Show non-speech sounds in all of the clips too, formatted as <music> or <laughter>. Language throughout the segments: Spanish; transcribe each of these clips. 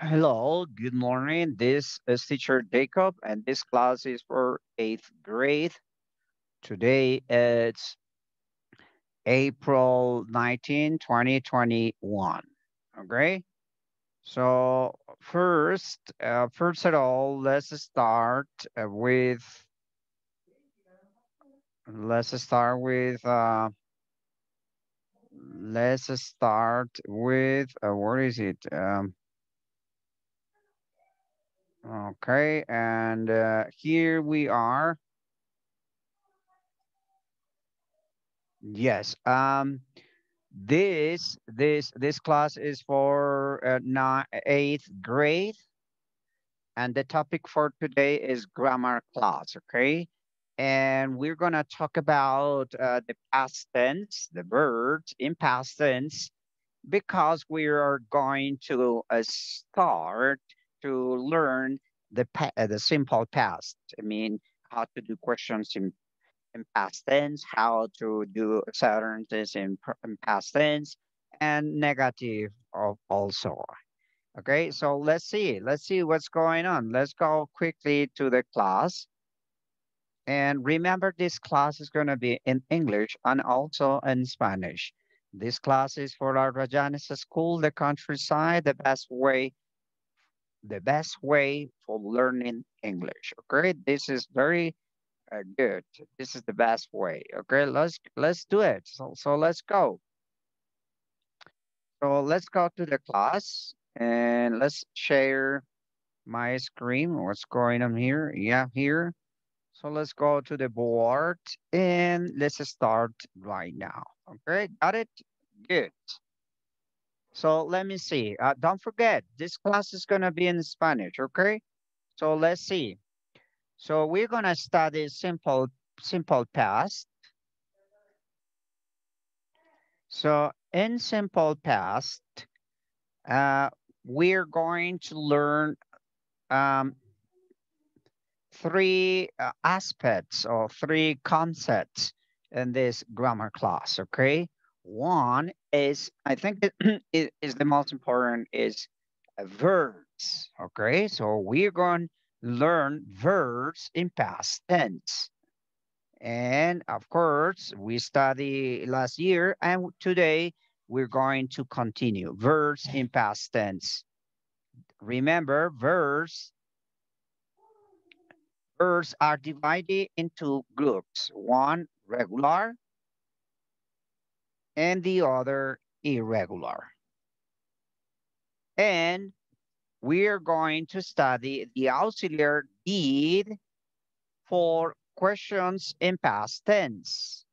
Hello, good morning. This is teacher Jacob and this class is for eighth grade. Today it's April 19, 2021, okay? So first, uh, first of all, let's start with, let's start with, uh, let's start with, uh, what is it? Um, Okay, and uh, here we are. Yes. Um, this this this class is for uh, grade, and the topic for today is grammar class. Okay, and we're gonna talk about uh, the past tense, the verbs in past tense, because we are going to uh, start to learn the, uh, the simple past. I mean, how to do questions in, in past tense, how to do sentences in, in past tense, and negative also. Okay, so let's see. Let's see what's going on. Let's go quickly to the class. And remember, this class is going to be in English and also in Spanish. This class is for our Rajanis school, the countryside, the best way the best way for learning English, okay? This is very uh, good. This is the best way, okay? Let's, let's do it. So, so let's go. So let's go to the class and let's share my screen. What's going on here? Yeah, here. So let's go to the board and let's start right now. Okay, got it? Good. So let me see. Uh, don't forget, this class is going to be in Spanish, okay? So let's see. So we're going to study simple, simple past. So in simple past, uh, we're going to learn um, three uh, aspects or three concepts in this grammar class, okay? One is I think <clears throat> it is the most important is verbs. Okay, so we're going to learn verbs in past tense. And of course, we study last year and today we're going to continue verbs in past tense. Remember, verbs verbs are divided into groups. One, regular, and the other irregular. And we're going to study the auxiliary did for questions in past tense.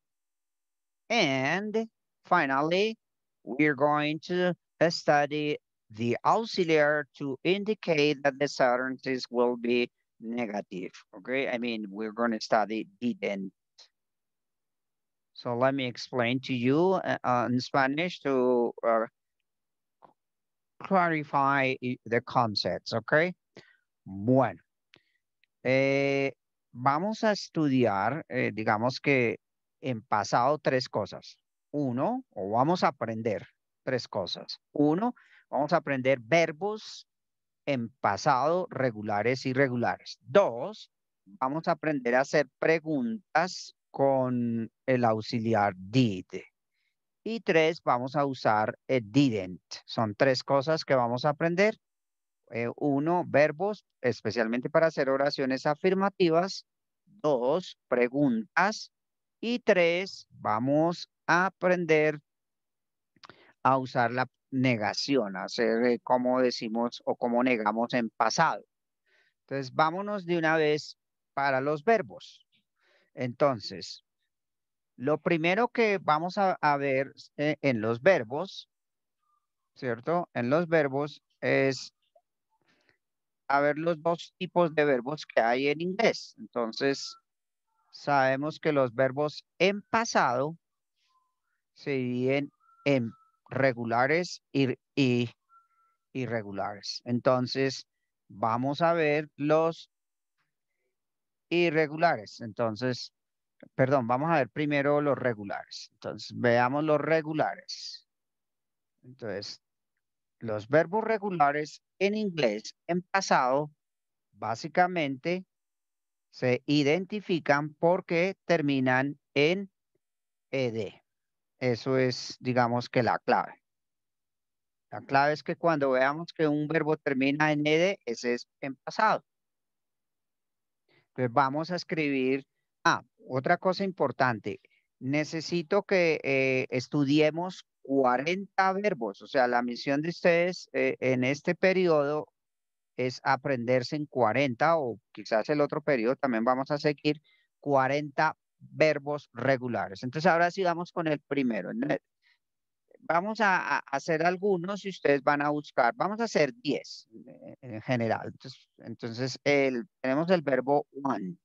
And finally, we're going to study the auxiliary to indicate that the sentences will be negative, okay? I mean, we're going to study didn't So let me explain to you uh, uh, in Spanish to uh, clarify the concepts, okay? Bueno, eh, vamos a estudiar, eh, digamos que en pasado tres cosas. Uno, o vamos a aprender tres cosas. Uno, vamos a aprender verbos en pasado regulares y irregulares. Dos, vamos a aprender a hacer preguntas con el auxiliar did. Y tres, vamos a usar didn't. Son tres cosas que vamos a aprender. Eh, uno, verbos, especialmente para hacer oraciones afirmativas. Dos, preguntas. Y tres, vamos a aprender a usar la negación, a hacer eh, como decimos o como negamos en pasado. Entonces, vámonos de una vez para los verbos. Entonces, lo primero que vamos a, ver eh, en los verbos, ¿cierto? En los verbos es a ver los dos tipos de verbos que hay en inglés. Entonces, sabemos que los verbos en pasado se dividen en regulares y irregulares. Entonces, vamos a ver los irregulares. Entonces, perdón, vamos a ver primero los regulares. Entonces, veamos los regulares. Entonces, los verbos regulares en inglés en pasado básicamente se identifican porque terminan en ed. Eso es, digamos que la clave. La clave es que cuando veamos que un verbo termina en ed, ese es en pasado. Pues vamos a escribir, ah, otra cosa importante, necesito que eh, estudiemos 40 verbos, o sea, la misión de ustedes eh, en este periodo es aprenderse en 40 o quizás el otro periodo también vamos a seguir 40 verbos regulares. Entonces ahora sigamos con el primero. Vamos a, hacer algunos y ustedes van a buscar. Vamos a hacer 10 eh, en general. Entonces, tenemos el verbo want.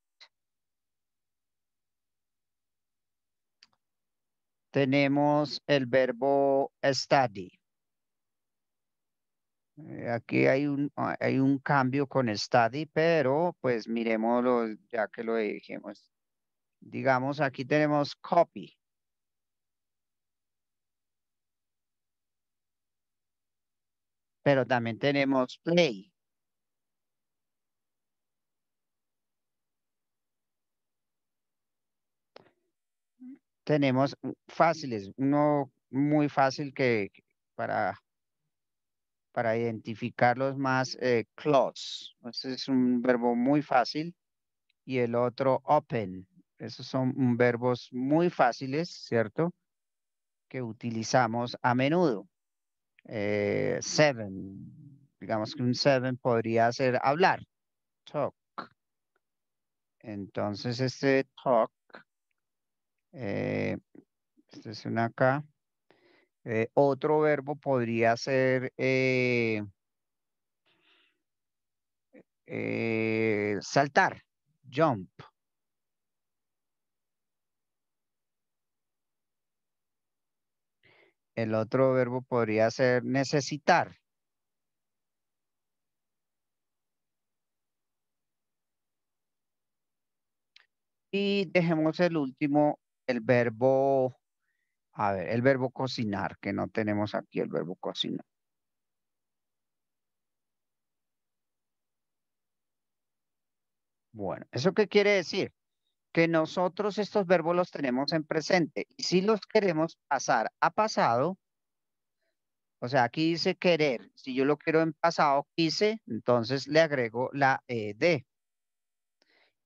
Tenemos el verbo study. Eh, aquí hay un, ah, hay un cambio con study, pero pues miremoslo ya que lo dijimos. Digamos, aquí tenemos copy. pero también tenemos play. Tenemos fáciles, uno muy fácil que para, para identificarlos más, eh, close. Ese es un verbo muy fácil. Y el otro, open. Esos son verbos muy fáciles, ¿cierto? Que utilizamos a menudo. Eh, seven. Digamos que un seven podría ser hablar, talk. Entonces este talk, eh, este es una acá. Eh, otro verbo podría ser saltar, jump. El otro verbo podría ser necesitar. Y dejemos el último, el verbo, a ver, el verbo cocinar, que no tenemos aquí el verbo cocinar. Bueno, ¿eso qué quiere decir? que nosotros estos verbos los tenemos en presente. Y si los queremos pasar a pasado, o sea, aquí dice querer. Si yo lo quiero en pasado, quise, entonces le agrego la ED. Eh,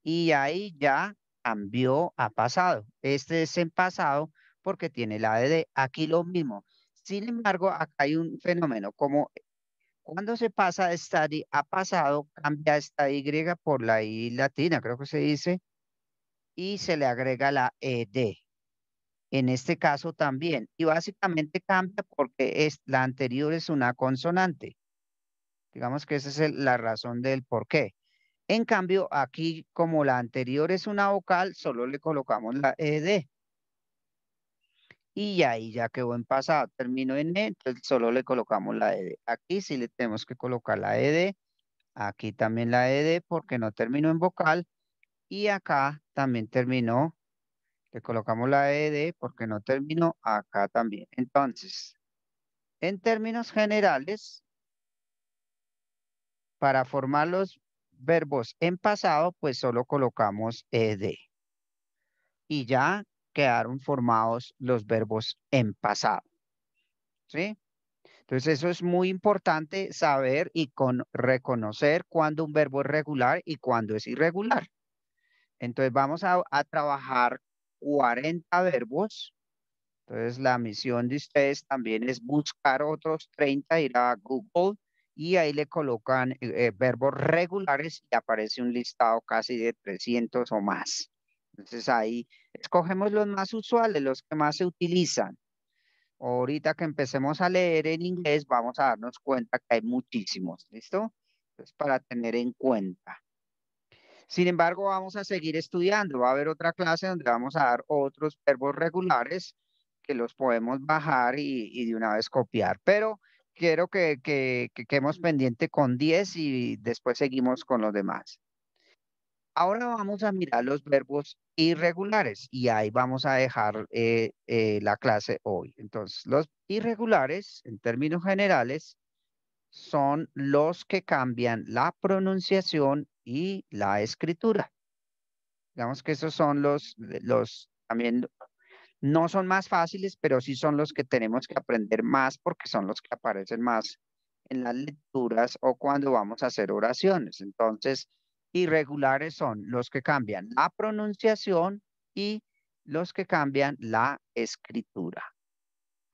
y ahí ya cambió a pasado. Este es en pasado porque tiene la ED. Aquí lo mismo. Sin embargo, acá hay un fenómeno. Como cuando se pasa de study a pasado, cambia esta Y por la I latina, creo que se dice y se le agrega la ED. En este caso también. Y básicamente cambia porque es, la anterior es una consonante. Digamos que esa es la razón del por qué. En cambio, aquí como la anterior es una vocal, solo le colocamos la ED. Y ahí ya quedó en pasado. Terminó en E, entonces solo le colocamos la ED. Aquí sí le tenemos que colocar la ED. Aquí también la ED porque no terminó en vocal y acá también terminó. Le colocamos la ED porque no terminó acá también. Entonces, en términos generales, para formar los verbos en pasado, pues solo colocamos ED. Y ya quedaron formados los verbos en pasado. ¿Sí? Entonces eso es muy importante saber y con reconocer cuándo un verbo es regular y cuándo es irregular. Entonces vamos a, trabajar 40 verbos. Entonces la misión de ustedes también es buscar otros 30, ir a Google y ahí le colocan eh, verbos regulares y aparece un listado casi de 300 o más. Entonces ahí escogemos los más usuales, los que más se utilizan. Ahorita que empecemos a leer en inglés vamos a darnos cuenta que hay muchísimos, ¿listo? Entonces para tener en cuenta. Sin embargo, vamos a seguir estudiando. Va a haber otra clase donde vamos a dar otros verbos regulares que los podemos bajar y, de una vez copiar. Pero quiero que, que, quedemos pendiente con 10 y después seguimos con los demás. Ahora vamos a mirar los verbos irregulares y ahí vamos a dejar eh, eh, la clase hoy. Entonces, los irregulares, en términos generales, son los que cambian la pronunciación y la escritura. Digamos que esos son los, los también no son más fáciles, pero sí son los que tenemos que aprender más porque son los que aparecen más en las lecturas o cuando vamos a hacer oraciones. Entonces, irregulares son los que cambian la pronunciación y los que cambian la escritura. Lo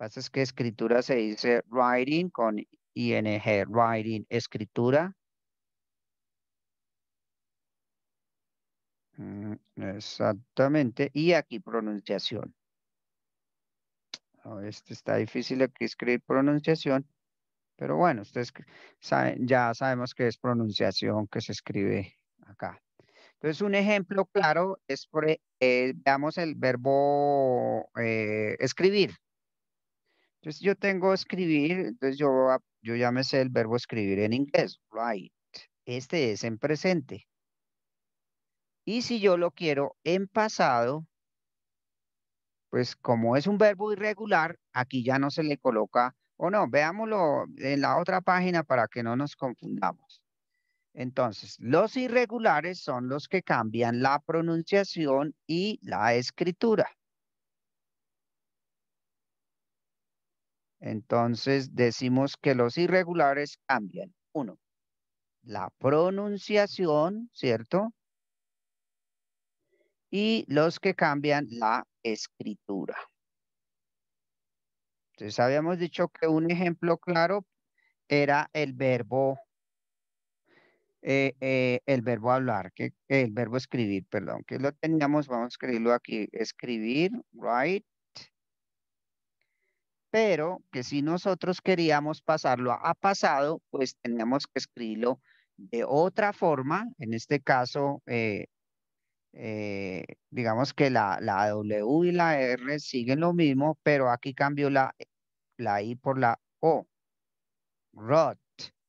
que pasa es que escritura se dice writing con ING, e writing, escritura, Mm, exactamente. Y aquí pronunciación. Este está difícil aquí escribir pronunciación. Pero bueno, ustedes ya sabemos que es pronunciación que se escribe acá. Entonces, un ejemplo claro es, por, e, eh, veamos el verbo eh, escribir. Entonces, yo tengo escribir, entonces yo, yo ya el verbo escribir en inglés, write. Este es en presente. Y si yo lo quiero en pasado, pues como es un verbo irregular, aquí ya no se le coloca o no. Veámoslo en la otra página para que no nos confundamos. Entonces, los irregulares son los que cambian la pronunciación y la escritura. Entonces, decimos que los irregulares cambian. Uno, la pronunciación, ¿cierto? y los que cambian la escritura. Entonces habíamos dicho que un ejemplo claro era el verbo, eh, eh, el verbo hablar, que, el verbo escribir, perdón, que lo teníamos, vamos a escribirlo aquí, escribir, write, pero que si nosotros queríamos pasarlo a, pasado, pues teníamos que escribirlo de otra forma, en este caso, eh, eh, digamos que la, W y la R siguen lo mismo, pero aquí cambio la, la I por la O. Rot.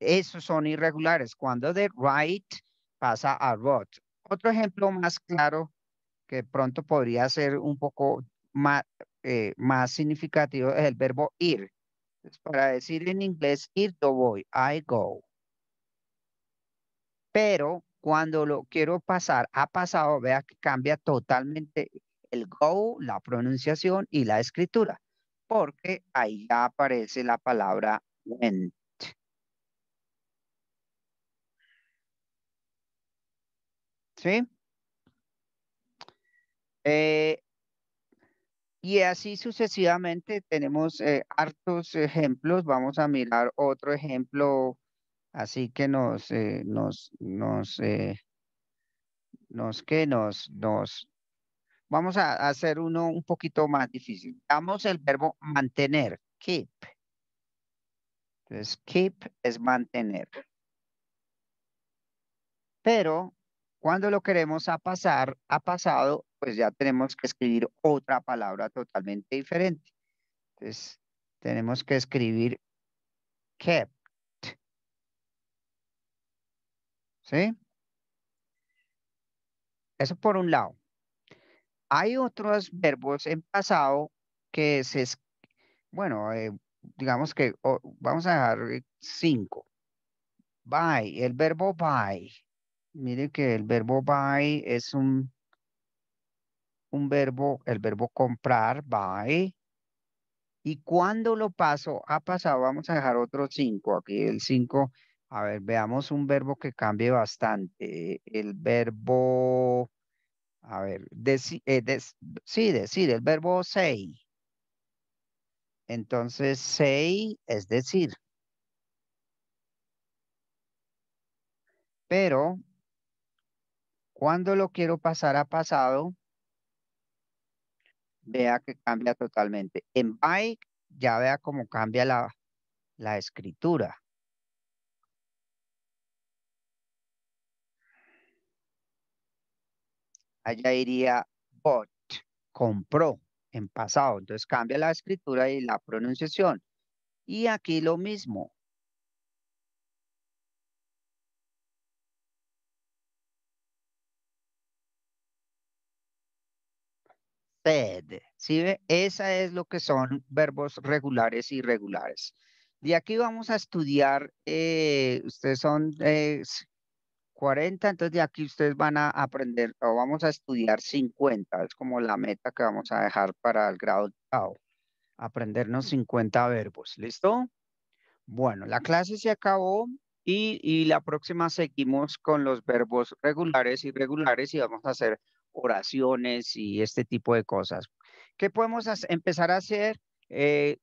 Esos son irregulares. Cuando de right pasa a rot. Otro ejemplo más claro que pronto podría ser un poco más, eh, más significativo es el verbo ir. para decir en inglés, ir, to voy, I go. Pero cuando lo quiero pasar ha pasado, vea que cambia totalmente el go, la pronunciación y la escritura, porque ahí ya aparece la palabra went. ¿Sí? Eh, y así sucesivamente tenemos eh, hartos ejemplos. Vamos a mirar otro ejemplo Así que nos, eh, nos, nos, eh, nos, que nos, nos, vamos a hacer uno un poquito más difícil. Damos el verbo mantener, keep. Entonces, keep es mantener. Pero cuando lo queremos a pasar a pasado, pues ya tenemos que escribir otra palabra totalmente diferente. Entonces, tenemos que escribir kept. ¿Sí? Eso por un lado. Hay otros verbos en pasado que se, bueno, eh, digamos que vamos a dejar eh, cinco. Buy, el verbo buy. mire que el verbo buy es un, un verbo, el verbo comprar, buy. Y cuando lo paso a pasado, vamos a dejar otro cinco. Aquí el cinco a ver, veamos un verbo que cambie bastante. El verbo, a ver, eh, sí, decir, el verbo say. Entonces, say es decir. Pero, cuando lo quiero pasar a pasado, vea que cambia totalmente. En by, ya vea cómo cambia la escritura. allá iría bought, compró en pasado. Entonces cambia la escritura y la pronunciación. Y aquí lo mismo. Said. ¿Sí ve? Esa es lo que son verbos regulares y irregulares. Y aquí vamos a estudiar, eh, ustedes son eh, 40, entonces de aquí ustedes van a aprender o vamos a estudiar 50, es como la meta que vamos a dejar para el grado aprendernos 50 verbos, ¿listo? Bueno, la clase se acabó y, la próxima seguimos con los verbos regulares y irregulares y vamos a hacer oraciones y este tipo de cosas. ¿Qué podemos empezar a hacer? Eh,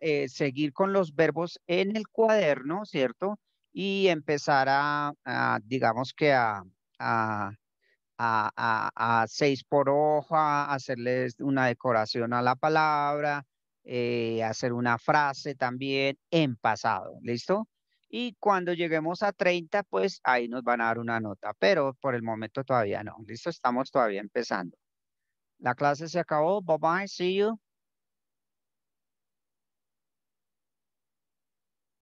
eh, seguir con los verbos en el cuaderno, ¿cierto? y empezar a, digamos que a, seis por hoja, hacerles una decoración a la palabra, eh, hacer una frase también en pasado, ¿listo? Y cuando lleguemos a 30, pues ahí nos van a dar una nota, pero por el momento todavía no, ¿listo? Estamos todavía empezando. La clase se acabó, bye bye, see you.